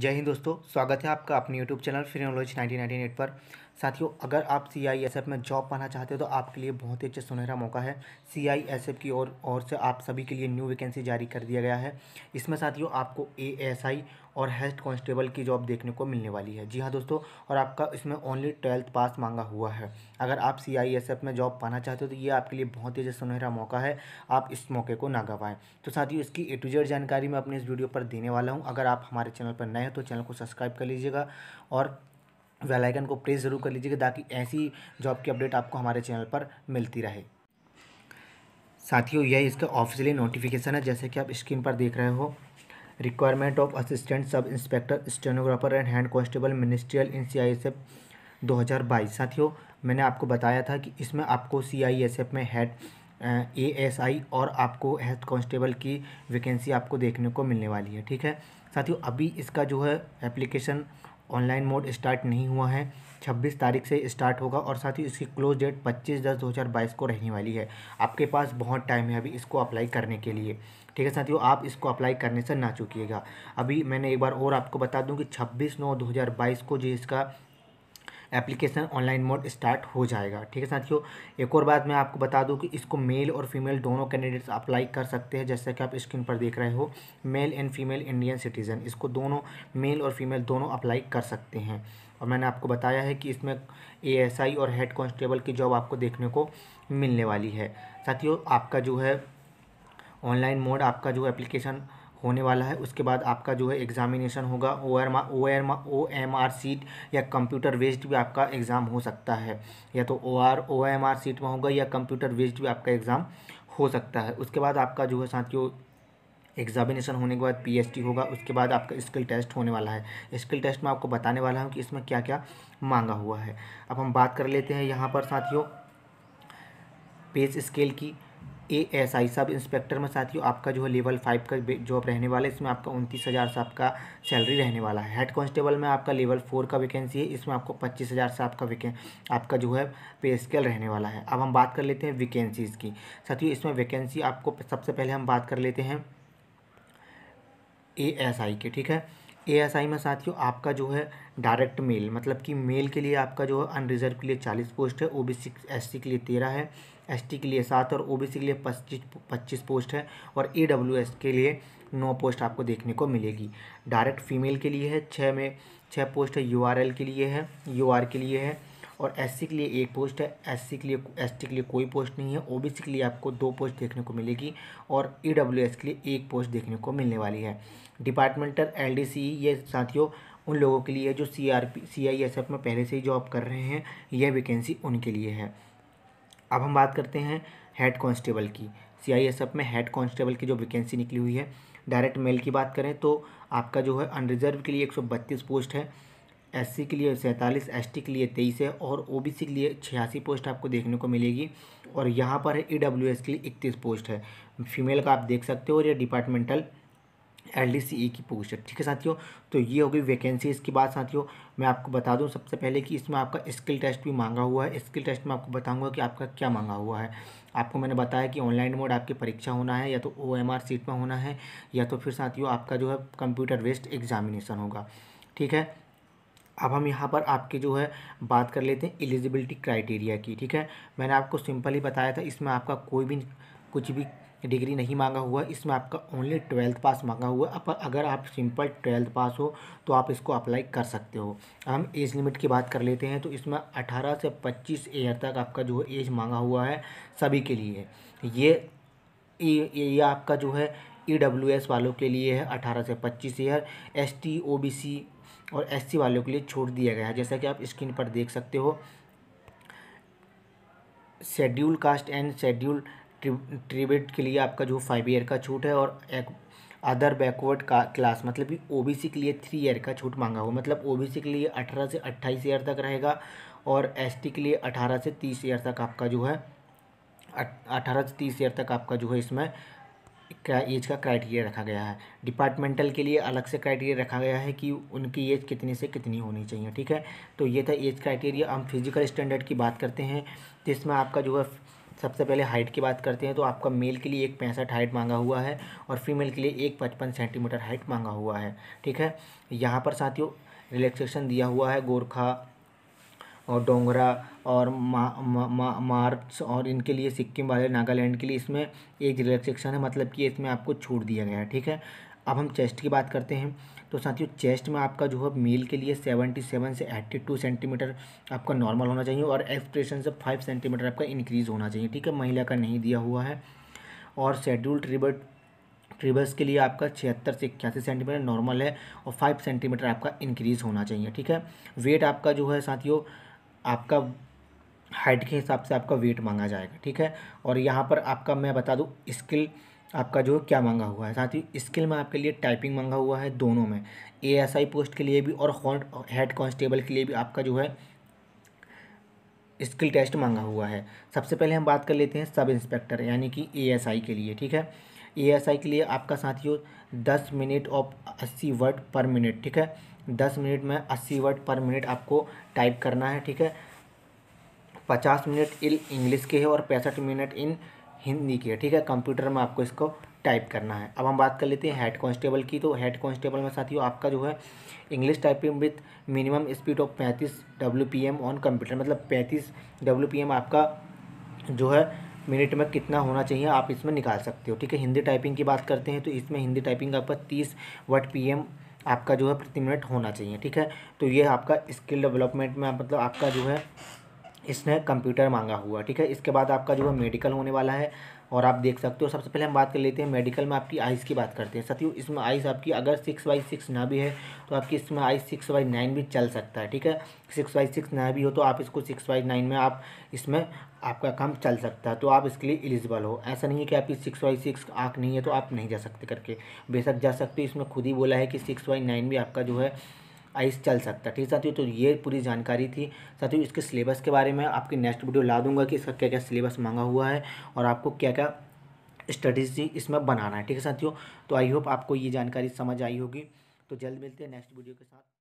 जय हिंद दोस्तों स्वागत है आपका अपने YouTube channel Finology nineteen nineteen eight पर साथियों अगर आप सी आई एस एफ में जॉब पाना चाहते हो तो आपके लिए बहुत ही अच्छा सुनहरा मौका है सी आई एस एफ की ओर और से आप सभी के लिए न्यू वैकेंसी जारी कर दिया गया है इसमें साथियों आपको ए एस आई और हेड कांस्टेबल की जॉब देखने को मिलने वाली है जी हाँ दोस्तों और आपका इसमें ओनली ट्वेल्थ पास मांगा हुआ है अगर आप सी आई एस एफ में जॉब पाना चाहते हो तो ये आपके लिए बहुत ही अच्छा सुनहरा मौका है आप इस मौके को ना गवाएं तो साथियों इसकी ए टू जेड जानकारी मैं अपने इस वीडियो पर देने वाला हूँ अगर आप हमारे चैनल पर नए हो तो चैनल को सब्सक्राइब कर लीजिएगा और वेल आइकन को प्रेस ज़रूर कर लीजिएगा ताकि ऐसी जॉब की अपडेट आपको हमारे चैनल पर मिलती रहे साथियों यह इसका ऑफिशियली नोटिफिकेशन है जैसे कि आप स्क्रीन पर देख रहे हो requirement of assistant sub inspector stenographer and hand constable ministerial in C I S F दो हज़ार बाईस साथियों मैंने आपको बताया था कि इसमें आपको सी आई एस एफ में हेड ए एस आई और आपको हेड कांस्टेबल की वैकेंसी आपको देखने को मिलने वाली है ठीक है साथियों अभी इसका जो है एप्लीकेशन ऑनलाइन मोड स्टार्ट नहीं हुआ है 26 तारीख से स्टार्ट होगा और साथ ही इसकी क्लोज डेट 25 दस 2022 को रहने वाली है आपके पास बहुत टाइम है अभी इसको अप्लाई करने के लिए ठीक है साथियों आप इसको अप्लाई करने से ना चुकीगा अभी मैंने एक बार और आपको बता दूं कि 26 नौ 2022 को जो इसका एप्लीकेशन ऑनलाइन मोड स्टार्ट हो जाएगा ठीक है साथियों एक और बात मैं आपको बता दूं कि इसको मेल और फीमेल दोनों कैंडिडेट्स अप्लाई कर सकते हैं जैसा कि आप स्क्रीन पर देख रहे हो male and female Indian citizen इसको दोनों मेल और फीमेल दोनों अप्लाई कर सकते हैं और मैंने आपको बताया है कि इसमें ए और हेड कॉन्स्टेबल की जॉब आपको देखने को मिलने वाली है साथियों आपका जो है ऑनलाइन मोड आपका जो एप्लीकेशन होने वाला है उसके बाद आपका जो है एग्जामिनेशन होगा O R O R O M R sheet या कंप्यूटर वेस्ड भी आपका एग्ज़ाम हो सकता है या तो O R O M R sheet में होगा या कंप्यूटर वेस्ड भी आपका एग्ज़ाम हो सकता है उसके बाद आपका जो है साथियों एग्जामिनेशन होने के बाद पीएचटी होगा उसके बाद आपका स्किल टेस्ट होने वाला है स्किल टेस्ट में आपको बताने वाला हूँ कि इसमें क्या क्या मांगा हुआ है अब हम बात कर लेते हैं यहाँ पर साथियों पेज स्केल की ए एस आई सब इंस्पेक्टर में साथियों आपका जो है लेवल फाइव का जॉब रहने वाला है इसमें आपका उनतीस हज़ार से आपका सैलरी रहने वाला है हेड कांस्टेबल में आपका लेवल फोर का वैकेंसी है इसमें आपको पच्चीस हज़ार से आपका वैके आपका जो है पे स्केल रहने वाला है अब हम बात कर लेते हैं वैकेंसीज़ की साथियों इसमें वैकेंसी आपको सबसे पहले हम बात कर लेते हैं ए एस आई के ठीक है ए एस आई में साथियों आपका जो है डायरेक्ट मेल मतलब कि मेल के लिए आपका जो है अनरिजर्व के लिए चालीस पोस्ट है ओ एस सी के लिए तेरह है एस के लिए सात और ओ के लिए पच्चीस पच्चीस पोस्ट है और ए के लिए नौ पोस्ट आपको देखने को मिलेगी डायरेक्ट फीमेल के लिए है छः में छः पोस्ट है यू के लिए है यू के लिए है और एस के लिए एक पोस्ट है एस के लिए एस के लिए कोई पोस्ट नहीं है ओ के लिए आपको दो पोस्ट देखने को मिलेगी और ई के लिए एक पोस्ट देखने को मिलने वाली है डिपार्टमेंटल एल ये साथियों उन लोगों के लिए जो C R P C I S F में पहले से ही जॉब कर रहे हैं यह वैकेंसी उनके लिए है अब हम बात करते हैं हेड कांस्टेबल की सी आई एस एफ में हेड कांस्टेबल की जो वैकेंसी निकली हुई है डायरेक्ट मेल की बात करें तो आपका जो है अनरिजर्व के लिए एक सौ बत्तीस पोस्ट है एस के लिए सैंतालीस एस के लिए तेईस है और ओ के लिए छियासी पोस्ट आपको देखने को मिलेगी और यहाँ पर है ई e के लिए इकतीस पोस्ट है फीमेल का आप देख सकते हो और ये departmental L D C E की पोस्ट ठीक है साथियों तो ये होगी वैकेंसी इसके बाद साथियों मैं आपको बता दूं सबसे पहले कि इसमें आपका स्किल टेस्ट भी मांगा हुआ है स्किल टेस्ट में आपको बताऊंगा कि आपका क्या मांगा हुआ है आपको मैंने बताया कि ऑनलाइन मोड आपकी परीक्षा होना है या तो ओ एम आर सीट में होना है या तो फिर साथियों आपका जो है कंप्यूटर बेस्ड एग्जामिनेशन होगा ठीक है अब हम यहाँ पर आपके जो है बात कर लेते हैं एलिजिबिलिटी क्राइटेरिया की ठीक है मैंने आपको सिंपली बताया था इसमें आपका कोई भी कुछ भी डिग्री नहीं मांगा हुआ है इसमें आपका ओनली ट्वेल्थ पास मांगा हुआ अब अगर आप सिंपल ट्वेल्थ पास हो तो आप इसको अप्लाई कर सकते हो हम एज लिमिट की बात कर लेते हैं तो इसमें अठारह से पच्चीस ईयर तक आपका जो है एज मांगा हुआ है सभी के लिए ये ये आपका जो है ई डब्ल्यू एस वालों के लिए है अठारह से पच्चीस year S T O B C और एस सी वालों के लिए छोड़ दिया गया है जैसा कि आप स्क्रीन पर देख सकते हो schedule caste and schedule tribe के लिए आपका जो फाइव ईयर का छूट है और एक अदर बैकवर्ड का क्लास मतलब ओबीसी के लिए थ्री ईयर का छूट मांगा हुआ मतलब ओबीसी के लिए अठारह से अट्ठाईस ईयर तक रहेगा और एसटी के लिए अठारह से तीस ईयर तक आपका जो है अठारह से तीस ईयर तक आपका जो है इसमें एज का क्राइटेरिया रखा गया है डिपार्टमेंटल के लिए अलग से क्राइटेरिया रखा गया है कि उनकी एज कितनी से कितनी होनी चाहिए ठीक है तो ये था एज क्राइटेरिया हम फिजिकल स्टैंडर्ड की बात करते हैं जिसमें आपका जो है सबसे पहले हाइट की बात करते हैं तो आपका मेल के लिए एक पैंसठ हाइट मांगा हुआ है और फीमेल के लिए एक पचपन सेंटीमीटर हाइट मांगा हुआ है ठीक है यहाँ पर साथियों रिलैक्सेशन दिया हुआ है गोरखा और डोंगरा और मा, मा, मा, मार्च और इनके लिए सिक्किम वाले नागालैंड के लिए इसमें एक रिलैक्सेशन है मतलब कि इसमें आपको छूट दिया गया है ठीक है अब हम चेस्ट की बात करते हैं तो साथियों चेस्ट में आपका जो है मेल के लिए सेवेंटी सेवन से एट्टी टू सेंटीमीटर आपका नॉर्मल होना चाहिए और एक्सप्रेशन से फाइव सेंटीमीटर आपका इंक्रीज़ होना चाहिए ठीक है महिला का नहीं दिया हुआ है और शेड्यूल ट्रिबर्ट ट्रिबर्स के लिए आपका छिहत्तर से इक्यासी सेंटीमीटर नॉर्मल है और फाइव सेंटीमीटर आपका इंक्रीज़ होना चाहिए ठीक है वेट आपका जो है साथियों आपका हाइट के हिसाब से आपका वेट मांगा जाएगा ठीक है और यहाँ पर आपका मैं बता दूँ स्किल आपका जो क्या मांगा हुआ है साथ ही स्किल में आपके लिए टाइपिंग मांगा हुआ है दोनों में एएसआई पोस्ट के लिए भी और हेड कांस्टेबल के लिए भी आपका जो है स्किल टेस्ट मांगा हुआ है सबसे पहले हम बात कर लेते हैं सब इंस्पेक्टर यानी कि एएसआई के लिए ठीक है एएसआई के लिए आपका साथियों दस मिनट ऑफ अस्सी वर्ड पर मिनट ठीक है दस मिनट में अस्सी वर्ड पर मिनट आपको टाइप करना है ठीक है पचास मिनट इन इंग्लिश के है और पैंसठ मिनट इन हिंदी की है ठीक है कंप्यूटर में आपको इसको टाइप करना है अब हम बात कर लेते हैं हेड कांस्टेबल की तो हेड कांस्टेबल में साथियों आपका जो है English typing with minimum speed of पैंतीस W P M on computer मतलब पैंतीस डब्ल्यू पी एम आपका जो है मिनट में कितना होना चाहिए आप इसमें निकाल सकते हो ठीक है हिंदी टाइपिंग की बात करते हैं तो इसमें हिंदी टाइपिंग आपका तीस वट पी एम आपका जो है प्रति मिनट होना चाहिए ठीक है तो ये आपका स्किल डेवलपमेंट में मतलब आपका जो है इसने कंप्यूटर मांगा हुआ ठीक है इसके बाद आपका जो है मेडिकल होने वाला है और आप देख सकते हो सबसे पहले हम बात कर लेते हैं मेडिकल में आपकी आइज़ की बात करते हैं साथियों इसमें आइज़ आपकी अगर सिक्स बाई सिक्स ना भी है तो आपकी इसमें आइज सिक्स बाई नाइन भी चल सकता है ठीक है सिक्स बाई सिक्स ना भी हो तो आप इसको सिक्स बाई नाइन में आप इसमें आपका काम चल सकता है तो आप इसके लिए एलिजिबल हो ऐसा नहीं है कि आपकी सिक्स बाई सिक्स आँख नहीं है तो आप नहीं जा सकते करके बेशक जा सकते हो इसमें खुद ही बोला है कि सिक्स बाई नाइन भी आपका जो है आइस चल सकता ठीक है साथियों तो ये पूरी जानकारी थी साथियों इसके सिलेबस के बारे में आपकी नेक्स्ट वीडियो ला दूंगा कि इसका क्या क्या सिलेबस मांगा हुआ है और आपको क्या क्या स्ट्रेटेजी इसमें बनाना है ठीक है साथियों तो आई होप आपको ये जानकारी समझ आई होगी तो जल्द मिलते हैं नेक्स्ट वीडियो के साथ